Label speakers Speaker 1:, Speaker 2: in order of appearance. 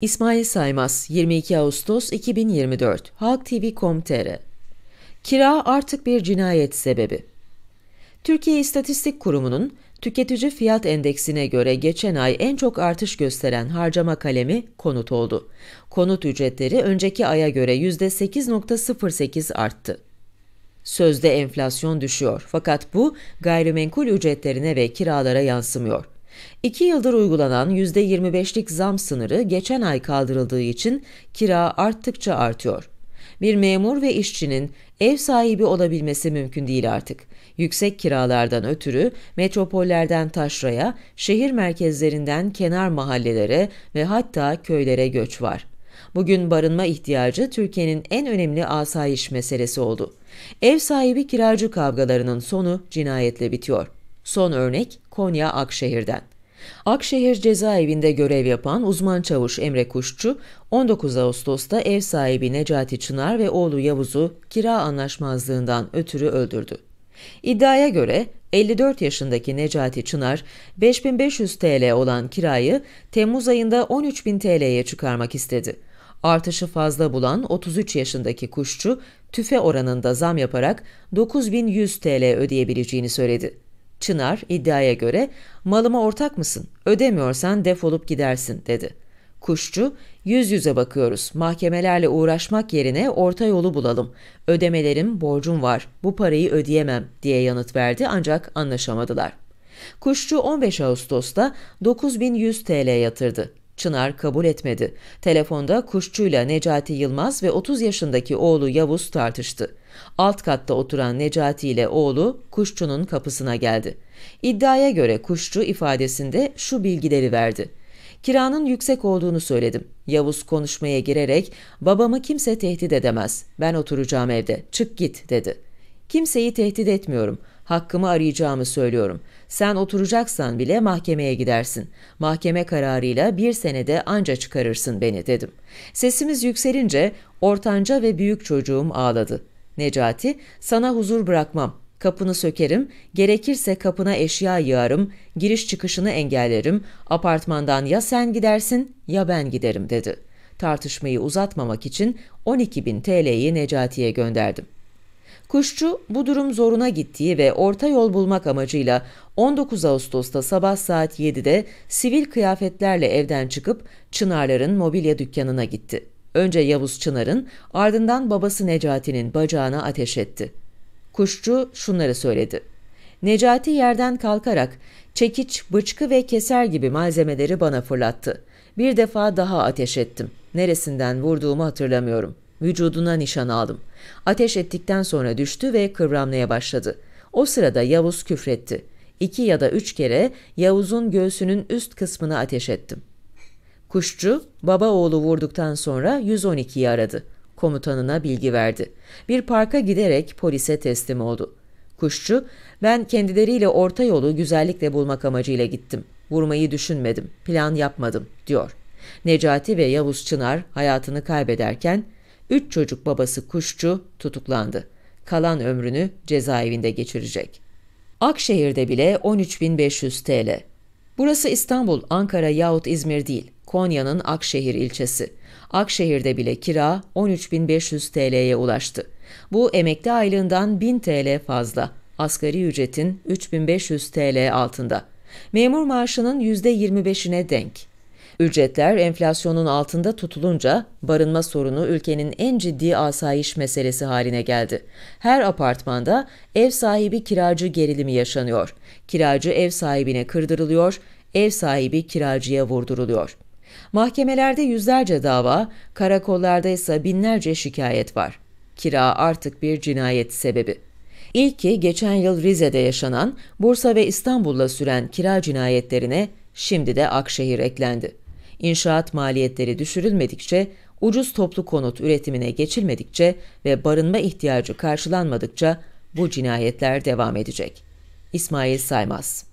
Speaker 1: İsmail Saymaz 22 Ağustos 2024 Halk TV.com.tr Kira artık bir cinayet sebebi. Türkiye İstatistik Kurumu'nun tüketici fiyat endeksine göre geçen ay en çok artış gösteren harcama kalemi konut oldu. Konut ücretleri önceki aya göre %8.08 arttı. Sözde enflasyon düşüyor fakat bu gayrimenkul ücretlerine ve kiralara yansımıyor. İki yıldır uygulanan %25'lik zam sınırı geçen ay kaldırıldığı için kira arttıkça artıyor. Bir memur ve işçinin ev sahibi olabilmesi mümkün değil artık. Yüksek kiralardan ötürü metropollerden taşraya, şehir merkezlerinden kenar mahallelere ve hatta köylere göç var. Bugün barınma ihtiyacı Türkiye'nin en önemli asayiş meselesi oldu. Ev sahibi kiracı kavgalarının sonu cinayetle bitiyor. Son örnek Konya Akşehir'den. Akşehir cezaevinde görev yapan uzman çavuş Emre Kuşçu, 19 Ağustos'ta ev sahibi Necati Çınar ve oğlu Yavuz'u kira anlaşmazlığından ötürü öldürdü. İddiaya göre 54 yaşındaki Necati Çınar, 5500 TL olan kirayı Temmuz ayında 13000 TL'ye çıkarmak istedi. Artışı fazla bulan 33 yaşındaki kuşçu, tüfe oranında zam yaparak 9100 TL ödeyebileceğini söyledi. Çınar iddiaya göre malıma ortak mısın ödemiyorsan defolup gidersin dedi. Kuşçu yüz yüze bakıyoruz mahkemelerle uğraşmak yerine orta yolu bulalım ödemelerim borcum var bu parayı ödeyemem diye yanıt verdi ancak anlaşamadılar. Kuşçu 15 Ağustos'ta 9100 TL yatırdı. Çınar kabul etmedi. Telefonda kuşçuyla Necati Yılmaz ve 30 yaşındaki oğlu Yavuz tartıştı. Alt katta oturan Necati ile oğlu kuşçunun kapısına geldi. İddiaya göre kuşçu ifadesinde şu bilgileri verdi. Kiranın yüksek olduğunu söyledim. Yavuz konuşmaya girerek babamı kimse tehdit edemez. Ben oturacağım evde. Çık git dedi. Kimseyi tehdit etmiyorum. Hakkımı arayacağımı söylüyorum. Sen oturacaksan bile mahkemeye gidersin. Mahkeme kararıyla bir senede anca çıkarırsın beni dedim. Sesimiz yükselince ortanca ve büyük çocuğum ağladı. Necati, sana huzur bırakmam. Kapını sökerim, gerekirse kapına eşya yığarım, giriş çıkışını engellerim, apartmandan ya sen gidersin ya ben giderim dedi. Tartışmayı uzatmamak için 12 bin TL'yi Necati'ye gönderdim. Kuşçu bu durum zoruna gittiği ve orta yol bulmak amacıyla 19 Ağustos'ta sabah saat 7'de sivil kıyafetlerle evden çıkıp Çınarların mobilya dükkanına gitti. Önce Yavuz Çınar'ın ardından babası Necati'nin bacağına ateş etti. Kuşçu şunları söyledi. Necati yerden kalkarak çekiç, bıçkı ve keser gibi malzemeleri bana fırlattı. Bir defa daha ateş ettim. Neresinden vurduğumu hatırlamıyorum.'' Vücuduna nişan aldım. Ateş ettikten sonra düştü ve kıvramlaya başladı. O sırada Yavuz küfretti. İki ya da üç kere Yavuz'un göğsünün üst kısmını ateş ettim. Kuşçu, baba oğlu vurduktan sonra 112'yi aradı. Komutanına bilgi verdi. Bir parka giderek polise teslim oldu. Kuşçu, ben kendileriyle orta yolu güzellikle bulmak amacıyla gittim. Vurmayı düşünmedim, plan yapmadım, diyor. Necati ve Yavuz Çınar hayatını kaybederken Üç çocuk babası Kuşçu tutuklandı. Kalan ömrünü cezaevinde geçirecek. Akşehir'de bile 13.500 TL. Burası İstanbul, Ankara yahut İzmir değil, Konya'nın Akşehir ilçesi. Akşehir'de bile kira 13.500 TL'ye ulaştı. Bu emekli aylığından 1000 TL fazla, asgari ücretin 3500 TL altında. Memur maaşının %25'ine denk. Ücretler enflasyonun altında tutulunca barınma sorunu ülkenin en ciddi asayiş meselesi haline geldi. Her apartmanda ev sahibi kiracı gerilimi yaşanıyor. Kiracı ev sahibine kırdırılıyor, ev sahibi kiracıya vurduruluyor. Mahkemelerde yüzlerce dava, karakollarda ise binlerce şikayet var. Kira artık bir cinayet sebebi. İlki geçen yıl Rize'de yaşanan, Bursa ve İstanbul'la süren kira cinayetlerine şimdi de Akşehir eklendi. İnşaat maliyetleri düşürülmedikçe, ucuz toplu konut üretimine geçilmedikçe ve barınma ihtiyacı karşılanmadıkça bu cinayetler devam edecek. İsmail Saymaz